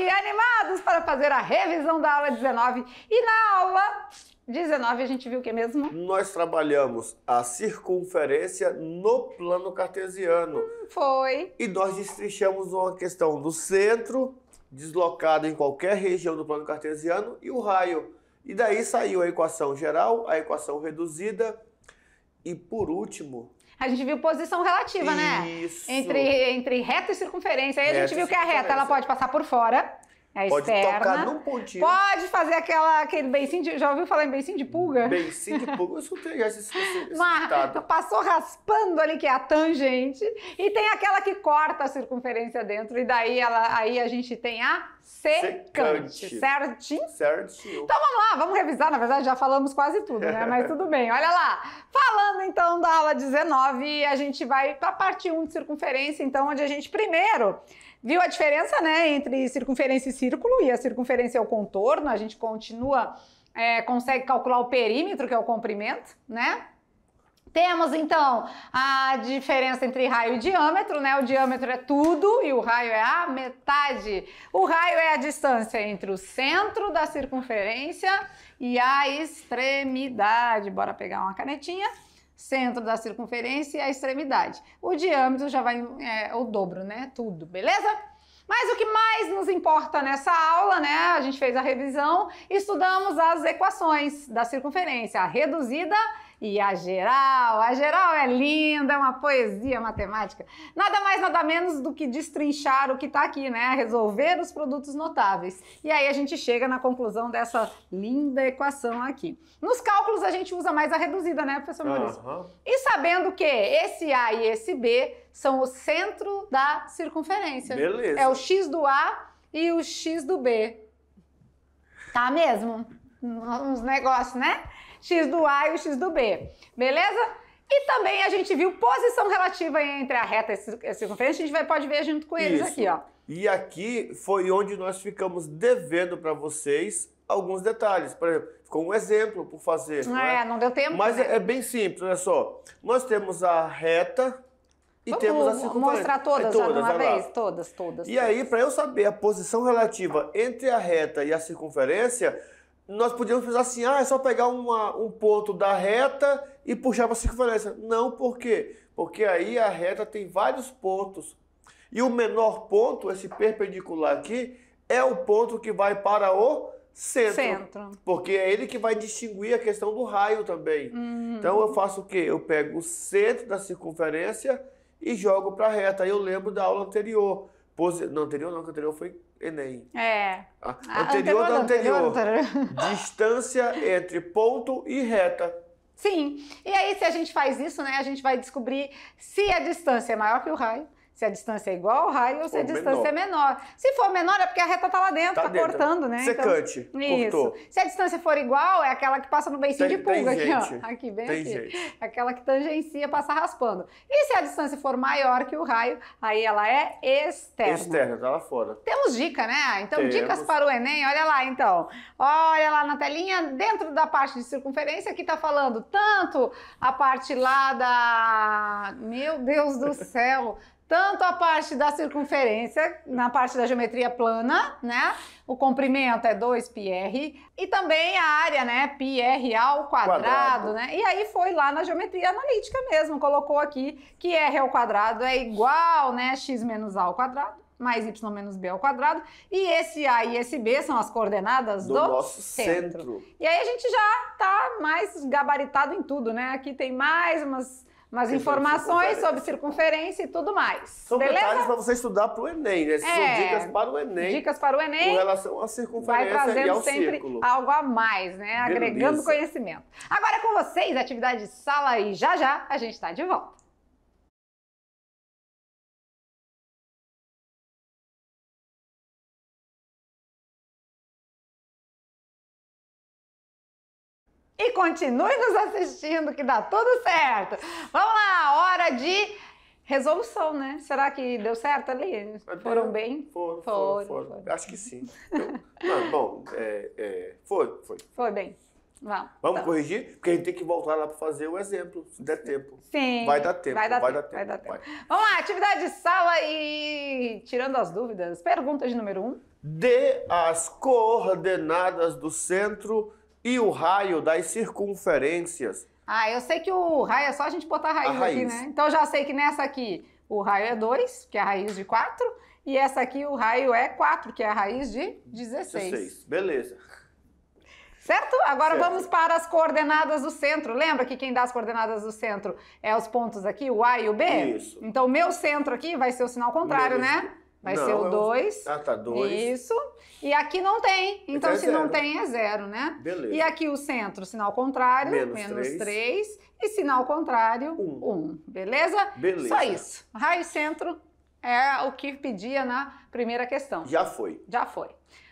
aqui animados para fazer a revisão da aula 19. E na aula 19 a gente viu o que mesmo? Nós trabalhamos a circunferência no plano cartesiano. Hum, foi. E nós destrinchamos uma questão do centro, deslocado em qualquer região do plano cartesiano, e o raio. E daí saiu a equação geral, a equação reduzida e, por último, a gente viu posição relativa, né? Isso. né? Entre, entre reta e circunferência. Aí a gente viu que a reta ela pode passar por fora é pode externa. tocar num pontinho. Pode fazer aquela, aquele beicinho de. Já ouviu falar em beicinho de pulga? Beicinho de pulga, eu escutei já esse, Passou raspando ali, que é a tangente. E tem aquela que corta a circunferência dentro. E daí ela, aí a gente tem a secante. secante. Certinho? Certinho. Então vamos lá, vamos revisar. Na verdade, já falamos quase tudo, né? Mas tudo bem, olha lá. Falando então da aula 19, a gente vai para a parte 1 de circunferência, então, onde a gente primeiro Viu a diferença, né, entre circunferência e círculo? E a circunferência é o contorno, a gente continua, é, consegue calcular o perímetro, que é o comprimento, né? Temos então a diferença entre raio e diâmetro, né? O diâmetro é tudo e o raio é a metade. O raio é a distância entre o centro da circunferência e a extremidade. Bora pegar uma canetinha centro da circunferência e a extremidade. O diâmetro já vai é, o dobro, né? Tudo, beleza? Mas o que mais nos importa nessa aula, né? A gente fez a revisão, estudamos as equações da circunferência, a reduzida e a geral, a geral é linda, é uma poesia matemática. Nada mais, nada menos do que destrinchar o que está aqui, né? Resolver os produtos notáveis. E aí a gente chega na conclusão dessa linda equação aqui. Nos cálculos a gente usa mais a reduzida, né, professor Maurício? Uhum. E sabendo que esse A e esse B são o centro da circunferência. Beleza. É o x do A e o x do B. Tá mesmo? Uns negócios, né? X do A e o X do B. Beleza? E também a gente viu posição relativa entre a reta e a circunferência, a gente vai, pode ver junto com eles Isso. aqui, ó. E aqui foi onde nós ficamos devendo para vocês alguns detalhes. Por exemplo, ficou um exemplo por fazer. Não, não é? é, não deu tempo. Mas né? é bem simples, olha só. Nós temos a reta e Vamos temos a circunferência. mostrar todas, é, todas de uma vez? Lá. Todas, todas. E todas. aí, para eu saber a posição relativa entre a reta e a circunferência, nós podíamos pensar assim, ah, é só pegar uma, um ponto da reta e puxar para a circunferência. Não, por quê? Porque aí a reta tem vários pontos. E o menor ponto, esse perpendicular aqui, é o ponto que vai para o centro. centro. Porque é ele que vai distinguir a questão do raio também. Uhum. Então eu faço o quê? Eu pego o centro da circunferência e jogo para a reta. Aí eu lembro da aula anterior. Não, anterior não, que anterior foi Enem. É. anterior, a anterior da anterior. anterior. Distância entre ponto e reta. Sim. E aí, se a gente faz isso, né, a gente vai descobrir se a distância é maior que o raio se a distância é igual ao raio ou se ou a distância menor. é menor. Se for menor, é porque a reta está lá dentro, está tá, tá cortando, né? Secante, então, cortou. Isso. Se a distância for igual, é aquela que passa no beicinho tem, de pulga aqui, gente. ó. Aqui, bem tem aqui. Gente. Aquela que tangencia, passa raspando. E se a distância for maior que o raio, aí ela é externa. Externa, tá lá fora. Temos dica, né? Então, Temos. dicas para o Enem, olha lá, então. Olha lá na telinha, dentro da parte de circunferência, aqui está falando tanto a parte lá da... Meu Deus do céu! tanto a parte da circunferência, na parte da geometria plana, né? O comprimento é 2πr e também a área, né, πr ao quadrado, quadrado, né? E aí foi lá na geometria analítica mesmo, colocou aqui que r ao quadrado é igual, né, x menos a ao quadrado mais y menos b ao quadrado. E esse a e esse b são as coordenadas do, do nosso centro. centro. E aí a gente já tá mais gabaritado em tudo, né? Aqui tem mais umas umas informações sobre circunferência e tudo mais. São beleza? detalhes para você estudar para o Enem, né? São é, dicas para o Enem. Dicas para o Enem. Com relação à circunferência vai trazendo sempre algo a mais, né? Beleza. Agregando conhecimento. Agora é com vocês, atividade de sala e já já a gente está de volta. e continue nos assistindo que dá tudo certo. Vamos lá, hora de resolução, né? Será que deu certo ali? Foram bem? Foram, foram, foram. foram. Acho que sim. Então, bom, é, é, foi, foi. Foi bem. Vamos, Vamos então. corrigir? Porque a gente tem que voltar lá para fazer o exemplo, se der tempo. Sim. Vai dar tempo. Vai dar, vai tempo, tempo, vai dar tempo. Vai. Vamos lá, atividade de sala e tirando as dúvidas, pergunta de número um. Dê as coordenadas do centro e o raio das circunferências. Ah, eu sei que o raio é só a gente botar a raiz, a raiz. aqui, né? Então já sei que nessa aqui o raio é 2, que é a raiz de 4, e essa aqui o raio é 4, que é a raiz de 16. 16, beleza. Certo? Agora certo. vamos para as coordenadas do centro. Lembra que quem dá as coordenadas do centro é os pontos aqui, o A e o B? Isso. Então o meu centro aqui vai ser o sinal contrário, Beleza. né? Vai não, ser o 2. É ah, tá, 2. Isso. E aqui não tem. Então, então é se zero. não tem, é zero, né? Beleza. E aqui o centro, sinal contrário, menos 3. E sinal contrário, 1. Um. um. Beleza? Beleza. Só isso. Raio centro é o que pedia na primeira questão. Já foi. Já foi.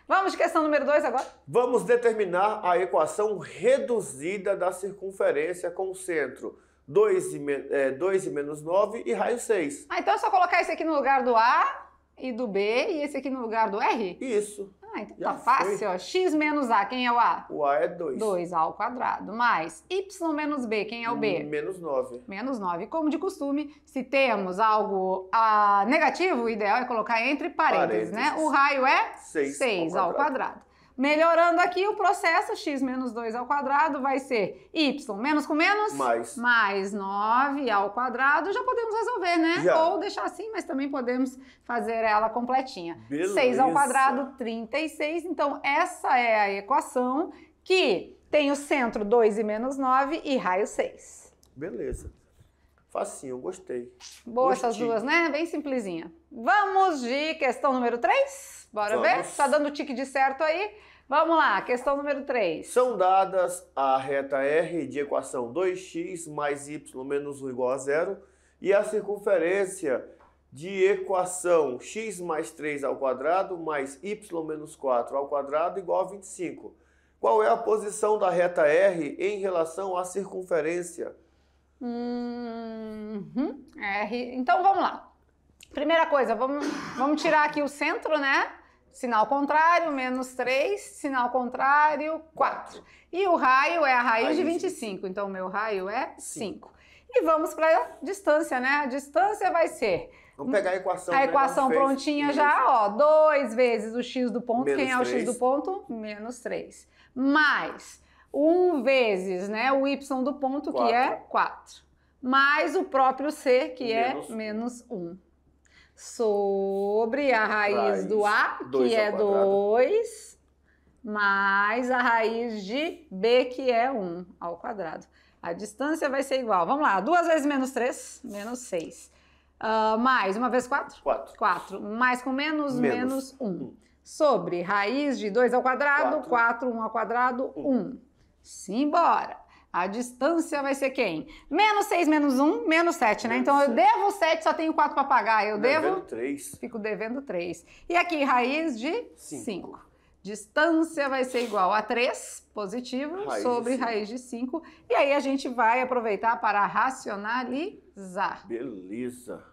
Vamos de questão número 2 agora? Vamos determinar a equação reduzida da circunferência com o centro. 2 e, é, e menos 9 e raio 6. Ah, então é só colocar isso aqui no lugar do A e do B, e esse aqui no lugar do R? Isso. Ah, então Já tá fácil, ó. X menos A, quem é o A? O A é 2. 2 ao quadrado. Mais Y menos B, quem é o B? Menos 9. Menos 9. Como de costume, se temos algo a, negativo, o ideal é colocar entre parênteses, né? parênteses. né? O raio é 6 ao, ao quadrado. Melhorando aqui o processo, x menos 2 ao quadrado vai ser y menos com menos? Mais. Mais 9 ao quadrado, já podemos resolver, né? Já. Ou deixar assim, mas também podemos fazer ela completinha. Beleza. 6 ao quadrado, 36. Então, essa é a equação que tem o centro 2 e menos 9 e raio 6. Beleza. Facinho, gostei. Boa essas duas, né? Bem simplesinha. Vamos de questão número 3? Bora Vamos. ver? Tá dando tique de certo aí? Vamos lá, questão número 3. São dadas a reta R de equação 2x mais y menos 1 igual a zero e a circunferência de equação x mais 3 ao quadrado mais y menos 4 ao quadrado igual a 25. Qual é a posição da reta R em relação à circunferência? Uhum. É, R. Então vamos lá. Primeira coisa, vamos, vamos tirar aqui o centro, né? Sinal contrário, menos 3, sinal contrário, 4. E o raio é a raiz, raiz. de 25, então o meu raio é 5. E vamos para a distância, né? A distância vai ser. Vamos pegar a equação. A equação prontinha fez. já, é ó. 2 vezes o x do ponto. Menos Quem é 3. o x do ponto? Menos 3. Mais 1 vezes né, o y do ponto, quatro. que é 4, mais o próprio c, que menos é menos 1. Sobre a raiz, raiz do a, que é 2, mais a raiz de b, que é 1 ao quadrado. A distância vai ser igual. Vamos lá, 2 vezes menos 3, menos 6. Uh, ah, mais, uma vez 4? 4. 4. Mais com menos, menos 1. Um. Sobre raiz de 2 ao quadrado, 4, 1 um ao quadrado, 1. Um. Simbora! A distância vai ser quem? Menos 6 menos 1, menos 7, né? Então eu devo 7, só tenho 4 para pagar. Eu devo. devendo 3. Fico devendo 3. E aqui, raiz de 5. Distância vai ser igual a 3, positivo, raiz sobre de raiz de 5. E aí a gente vai aproveitar para racionalizar. Beleza.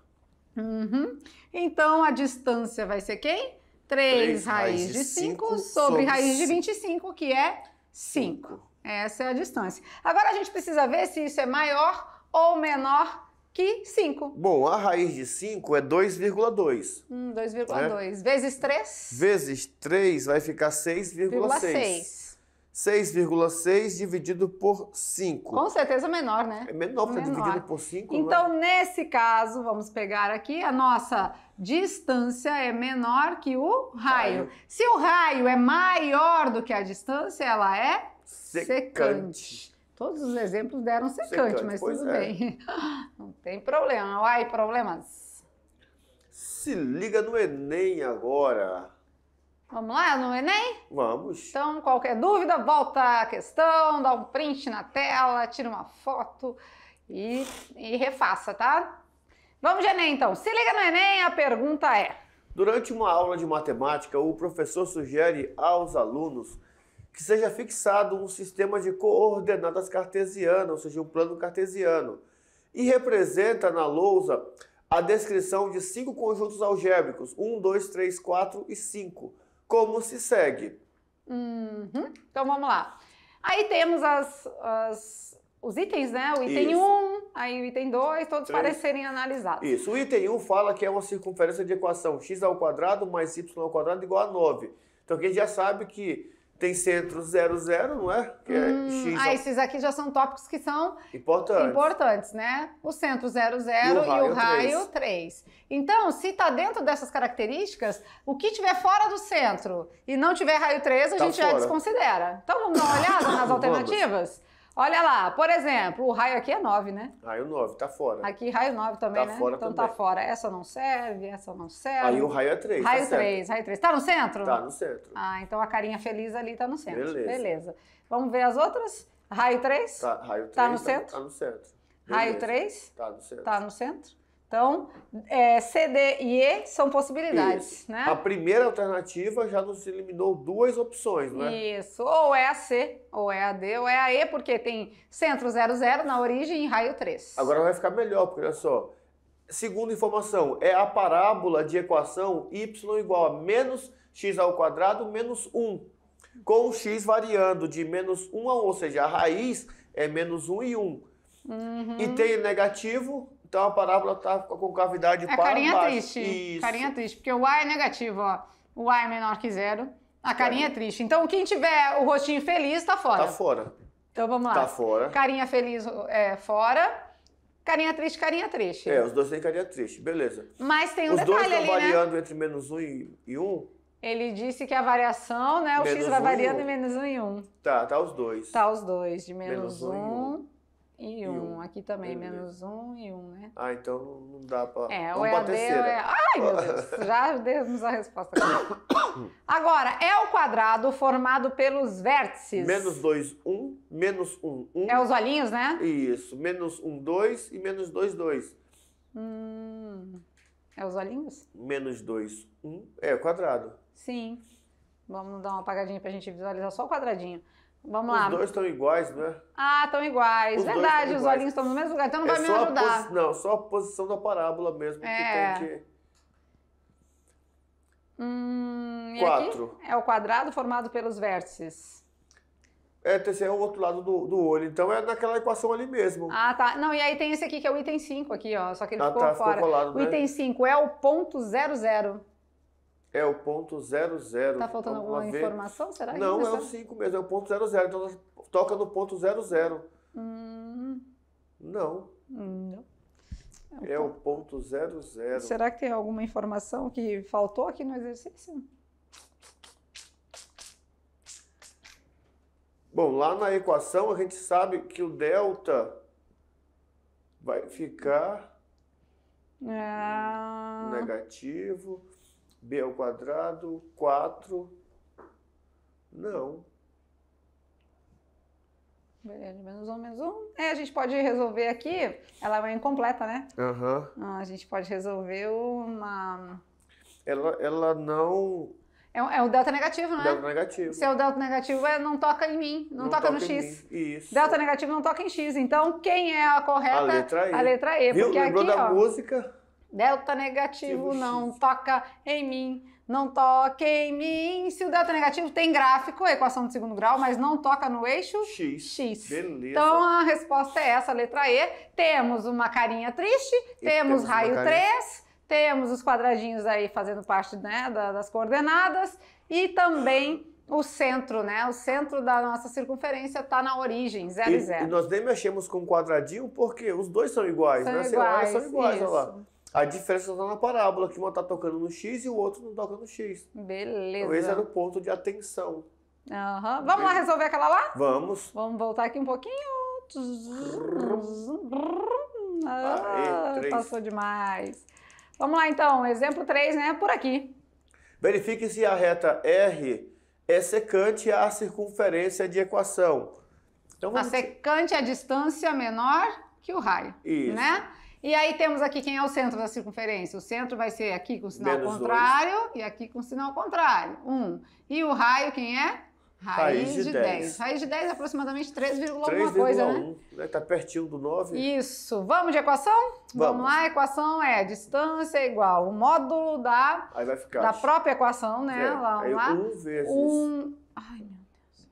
Uhum. Então a distância vai ser quem? 3, 3 raiz, raiz de 5 sobre, sobre raiz de 25, que é 5. 5. Essa é a distância. Agora a gente precisa ver se isso é maior ou menor que 5. Bom, a raiz de 5 é 2,2. Hum, 2,2. Né? Vezes 3? Vezes 3 vai ficar 6,6. 6,6 dividido por 5. Com certeza menor, né? É menor, porque é menor. dividido por 5. Né? Então, né? nesse caso, vamos pegar aqui, a nossa distância é menor que o raio. raio. Se o raio é maior do que a distância, ela é secante. secante. Todos os exemplos deram secante, secante mas tudo é. bem. Não tem problema. Uai, problemas. Se liga no Enem agora. Vamos lá no Enem? Vamos. Então, qualquer dúvida, volta a questão, dá um print na tela, tira uma foto e, e refaça, tá? Vamos de Enem, então. Se liga no Enem, a pergunta é... Durante uma aula de matemática, o professor sugere aos alunos que seja fixado um sistema de coordenadas cartesianas, ou seja, um plano cartesiano, e representa na lousa a descrição de cinco conjuntos algébricos, 1, 2, 3, 4 e 5, como se segue. Uhum. Então vamos lá. Aí temos as, as, os itens, né? O item Isso. 1, aí o item 2, todos 3. parecerem analisados. Isso, o item 1 fala que é uma circunferência de equação x mais y igual a 9. Então aqui a gente já sabe que tem centro 00, não é? Que é hum, X. Ah, esses aqui já são tópicos que são importantes, importantes né? O centro 00 e o raio, e o raio 3. 3. Então, se está dentro dessas características, o que tiver fora do centro e não tiver raio 3, a tá gente fora. já desconsidera. Então, vamos dar uma olhada nas alternativas? Vamos. Olha lá, por exemplo, o raio aqui é 9, né? Raio 9, tá fora. Aqui raio 9 também, tá né? Fora então tá também. tá fora. Essa não serve, essa não serve. Aí o raio é 3. Tá raio tá 3, raio 3. Tá no centro? Tá no centro. Ah, então a carinha feliz ali tá no centro. Beleza. Beleza. Vamos ver as outras? Raio 3? Tá, raio 3. Tá no tá, centro? Tá no centro. Beleza. Raio 3? Tá no centro. Tá no centro. Então, é, C, D e E são possibilidades, Isso. né? A primeira alternativa já nos eliminou duas opções, né? Isso, ou é a C, ou é a D, ou é a E, porque tem centro 00 na origem e raio 3. Agora vai ficar melhor, porque olha só, segunda informação, é a parábola de equação y igual a menos x ao quadrado menos 1, com x variando de menos 1 a 1, ou seja, a raiz é menos 1 e 1. Uhum. E tem negativo, então a parábola está com cavidade é para carinha triste. Isso. Carinha triste, porque o A é negativo, ó. O A é menor que zero. A é. carinha é triste. Então quem tiver o rostinho feliz está fora. Está fora. Então vamos lá. Está fora. Carinha feliz é fora. Carinha triste, carinha triste. É, os dois têm carinha triste, beleza. Mas tem um os detalhe ali, Os dois estão variando entre menos um e um? Ele disse que a variação, né? O menos x vai um variando de menos um em um. Tá, tá os dois. Tá os dois, de menos, menos um, um e um. um. Aqui também, menos um e um, né? Ah, então não dá pra. É, o ou é a ou é. Ai, meu Deus, já demos a resposta Agora, é o quadrado formado pelos vértices. Menos 2, 1, um, menos 1, um, 1. Um. É os olhinhos, né? Isso, menos 1, um, 2 e menos 2, 2. Hum, é os olhinhos? Menos 2, 1, um, é o quadrado. Sim. Vamos dar uma apagadinha pra gente visualizar só o quadradinho. Vamos os lá. Os dois estão iguais, né? Ah, estão iguais. Os Verdade, os olhinhos estão no mesmo lugar. Então não é vai me ajudar. Posi... Não, só a posição da parábola mesmo é. que tem que. Hum, Quatro. É o quadrado formado pelos vértices. É, terceiro é o outro lado do, do olho. Então é naquela equação ali mesmo. Ah, tá. Não, e aí tem esse aqui que é o item 5 aqui, ó. Só que ele ah, ficou tá, fora. Ficou colado, o né? item 5 é o ponto zero zero. É o ponto 00. Tá faltando alguma informação, será? Não, é o 5 mesmo, é o ponto 00. Então toca no ponto 00. Hum. Não. Não. É, é o ponto 00. É será que tem alguma informação que faltou aqui no exercício? Bom, lá na equação a gente sabe que o delta vai ficar ah. negativo b ao quadrado, 4. Não. menos um, menos um. É, a gente pode resolver aqui, ela é incompleta, né? Aham. Uhum. a gente pode resolver uma... Ela, ela não... É, é o delta negativo, né? Delta negativo. Se é o delta negativo, é, não toca em mim, não, não toca, toca, no X. Isso. Delta negativo não toca em X. Então, quem é a correta? A letra E. A letra E. Viu? Porque Lembrou aqui, da ó, música? delta negativo Sim, não toca em mim, não toque em mim. Se o delta negativo tem gráfico, equação de segundo grau, mas não toca no eixo X. X. Beleza. Então a resposta é essa, letra E. Temos uma carinha triste, temos, temos raio 3, temos os quadradinhos aí fazendo parte né, das coordenadas e também o centro, né? O centro da nossa circunferência está na origem, zero e zero. E, nós nem mexemos com quadradinho porque os dois são iguais, são né? Iguais, são iguais, isso. olha lá. A diferença está na parábola, que uma está tocando no X e o outro não toca no X. Beleza. Então, esse era o ponto de atenção. Uhum. Vamos lá resolver aquela lá? Vamos. Vamos voltar aqui um pouquinho. Aê, ah, passou demais. Vamos lá então, exemplo 3, né? Por aqui. Verifique se a reta R é secante à circunferência de equação. Então, vamos... A secante é a distância menor que o raio, Isso. né? E aí temos aqui quem é o centro da circunferência. O centro vai ser aqui com sinal Menos contrário dois. e aqui com sinal contrário. 1. Um. E o raio quem é? Raiz, Raiz de 10. 10. Raiz de 10 é aproximadamente 3, alguma coisa, 1, né? Está né? pertinho do 9. Isso. Vamos de equação? Vamos. Vamos lá. A equação é distância igual o módulo da, da própria equação, né? É. Vamos Aí, lá. 1 vezes... Um... Ai, meu Deus.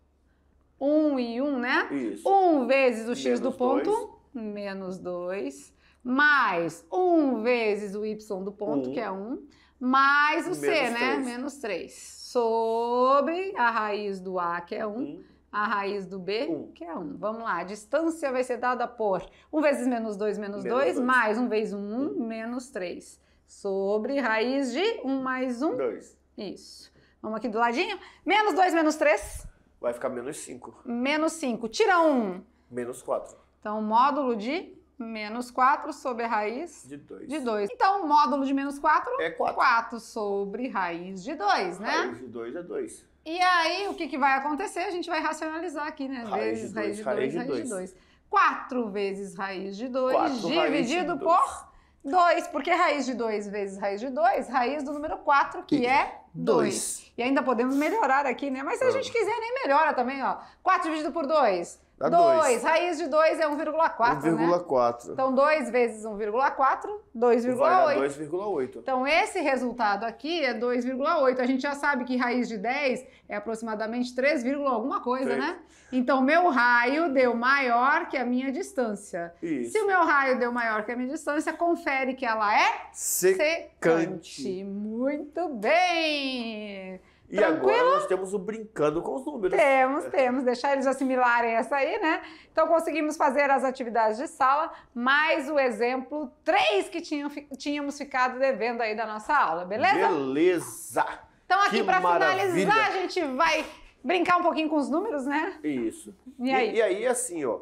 1 e 1, né? Isso. 1 vezes o x menos do ponto, dois. menos 2 mais 1 vezes o y do ponto, um. que é 1, mais o menos C, né? três. né? Menos 3. Sobre a raiz do A, que é 1, um, a raiz do B, um. que é 1. Vamos lá, a distância vai ser dada por 1 vezes menos 2, menos 2, mais 1 vezes 1, menos 3. Sobre raiz de 1 mais 1. 2. Isso. Vamos aqui do ladinho. Menos 2, menos 3. Vai ficar menos 5. Menos 5. Tira 1. Menos 4. Então, módulo de menos 4 sobre a raiz de 2. De 2. Então, o módulo de menos 4 é 4. 4 sobre raiz de 2, né? Raiz de 2 é 2. E aí, o que, que vai acontecer? A gente vai racionalizar aqui, né? Raiz vezes de raiz de 2, raiz de 2. 4 vezes raiz de 2 dividido de por 2. Porque raiz de 2 vezes raiz de 2, raiz do número 4, que e é 2. E ainda podemos melhorar aqui, né? Mas se a gente quiser, nem melhora também, ó. 4 dividido por 2 Dá 2. Raiz de 2 é 1,4. 1,4. Né? Então, 2 vezes 1,4, 2,8. Então, esse resultado aqui é 2,8. A gente já sabe que raiz de 10 é aproximadamente 3, alguma coisa, 3. né? Então, meu raio deu maior que a minha distância. Isso. Se o meu raio deu maior que a minha distância, confere que ela é secante. secante. Muito bem! E Tranquilo? agora nós temos o brincando com os números. Temos, temos. Deixar eles assimilarem essa aí, né? Então conseguimos fazer as atividades de sala, mais o exemplo três que tínhamos ficado devendo aí da nossa aula, beleza? Beleza! Então aqui para finalizar, a gente vai brincar um pouquinho com os números, né? Isso. E, e aí? E, aí, assim, ó.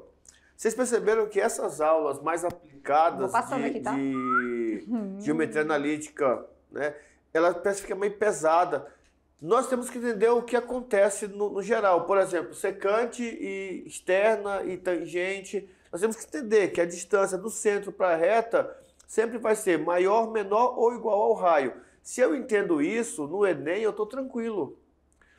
Vocês perceberam que essas aulas mais aplicadas de, aqui, tá? de uhum. geometria analítica, né? Ela parece que fica meio pesada nós temos que entender o que acontece no, no geral. Por exemplo, secante e externa e tangente. Nós temos que entender que a distância do centro para a reta sempre vai ser maior, menor ou igual ao raio. Se eu entendo isso, no Enem eu estou tranquilo.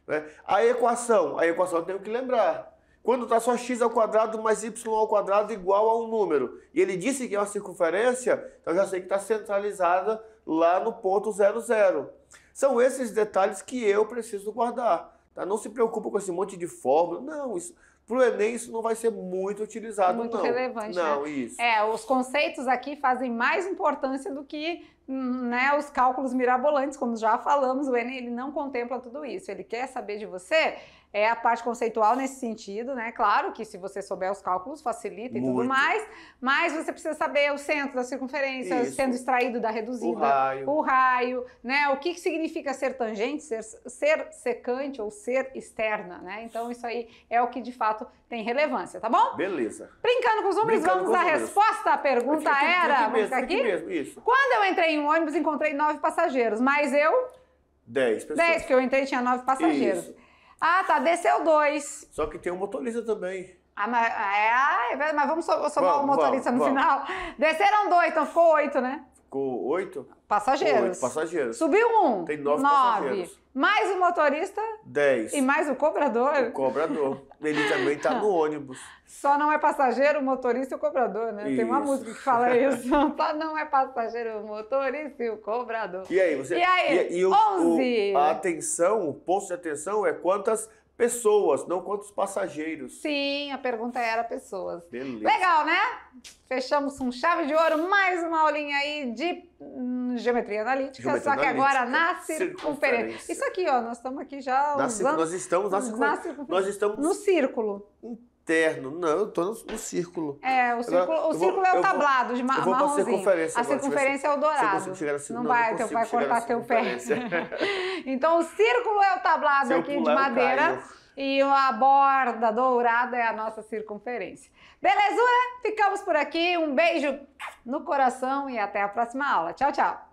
Né? A equação, a equação eu tenho que lembrar. Quando está só x ao quadrado mais y ao quadrado igual a um número, e ele disse que é uma circunferência, então eu já sei que está centralizada lá no ponto zero zero. São esses detalhes que eu preciso guardar. Tá? Não se preocupa com esse monte de fórmula. Não, isso para o Enem isso não vai ser muito utilizado, muito não. relevante, né? Não, né? isso. É, os conceitos aqui fazem mais importância do que né, os cálculos mirabolantes, como já falamos, o Enem ele não contempla tudo isso. Ele quer saber de você é a parte conceitual nesse sentido, né? Claro que se você souber os cálculos, facilita e tudo mais, mas você precisa saber o centro da circunferência, Isso. sendo extraído da reduzida, o raio, o raio né? O que, que significa ser tangente, ser, ser secante ou ser externa, né? Então isso aí é o que de fato tem relevância, tá bom? Beleza. Brincando com os números, Brincando vamos à resposta A pergunta aqui, aqui, era, aqui mesmo, aqui? Mesmo, isso. Quando eu entrei em um ônibus, encontrei nove passageiros, mas eu... dez. pessoas. Dez, porque eu entrei e tinha nove passageiros. Isso. Ah, tá, desceu dois. Só que tem um motorista também. Ah, mas, é, é mas vamos somar o motorista vamos, no vamos. final. Desceram dois, então ficou oito, né? Ficou oito? Passageiros. oito passageiros. Subiu um. Tem nove, nove. passageiros. Mais o motorista? 10. E mais o cobrador? O cobrador. Ele também está no ônibus. Só não é passageiro o motorista e o cobrador, né? Isso. Tem uma música que fala isso. Só não é passageiro o motorista e o cobrador. E aí, você. E aí? E, e o, 11. O, a atenção, o posto de atenção é quantas pessoas, não quantos passageiros. Sim, a pergunta era pessoas. Beleza. Legal, né? Fechamos com um chave de ouro mais uma aulinha aí de geometria analítica, geometria só que agora na circunferência. Isso aqui, ó, nós estamos aqui já na usando... Nós estamos na circunferência. Nós estamos... No círculo. Interno. Não, eu estou no, círculo. É, o círculo, agora, o círculo vou, é o tablado, de ma eu vou marronzinho. circunferência a circunferência é o dourado. Se eu assim, não, não vai, não teu pai cortar teu pé. então o círculo é o tablado aqui de é madeira. Caio e a borda dourada é a nossa circunferência. Belezura? Ficamos por aqui. Um beijo no coração e até a próxima aula. Tchau, tchau!